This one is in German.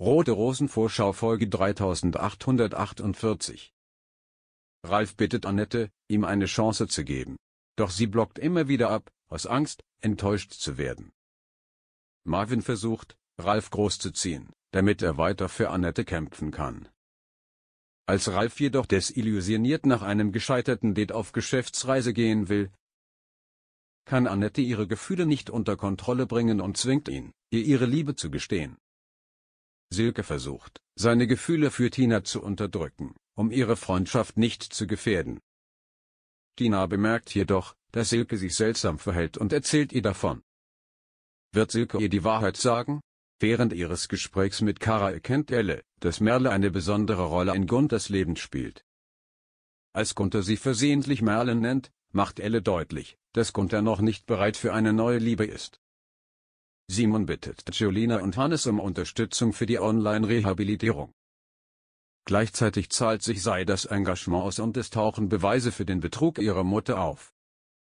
Rote Rosenvorschau Folge 3848 Ralf bittet Annette, ihm eine Chance zu geben. Doch sie blockt immer wieder ab, aus Angst, enttäuscht zu werden. Marvin versucht, Ralf großzuziehen, damit er weiter für Annette kämpfen kann. Als Ralf jedoch desillusioniert nach einem gescheiterten Date auf Geschäftsreise gehen will, kann Annette ihre Gefühle nicht unter Kontrolle bringen und zwingt ihn, ihr ihre Liebe zu gestehen. Silke versucht, seine Gefühle für Tina zu unterdrücken, um ihre Freundschaft nicht zu gefährden. Tina bemerkt jedoch, dass Silke sich seltsam verhält und erzählt ihr davon. Wird Silke ihr die Wahrheit sagen? Während ihres Gesprächs mit Kara erkennt Elle, dass Merle eine besondere Rolle in Gunthers Leben spielt. Als Gunther sie versehentlich Merle nennt, macht Elle deutlich, dass Gunther noch nicht bereit für eine neue Liebe ist. Simon bittet Jolina und Hannes um Unterstützung für die Online-Rehabilitierung. Gleichzeitig zahlt sich sei das Engagement aus und es tauchen Beweise für den Betrug ihrer Mutter auf.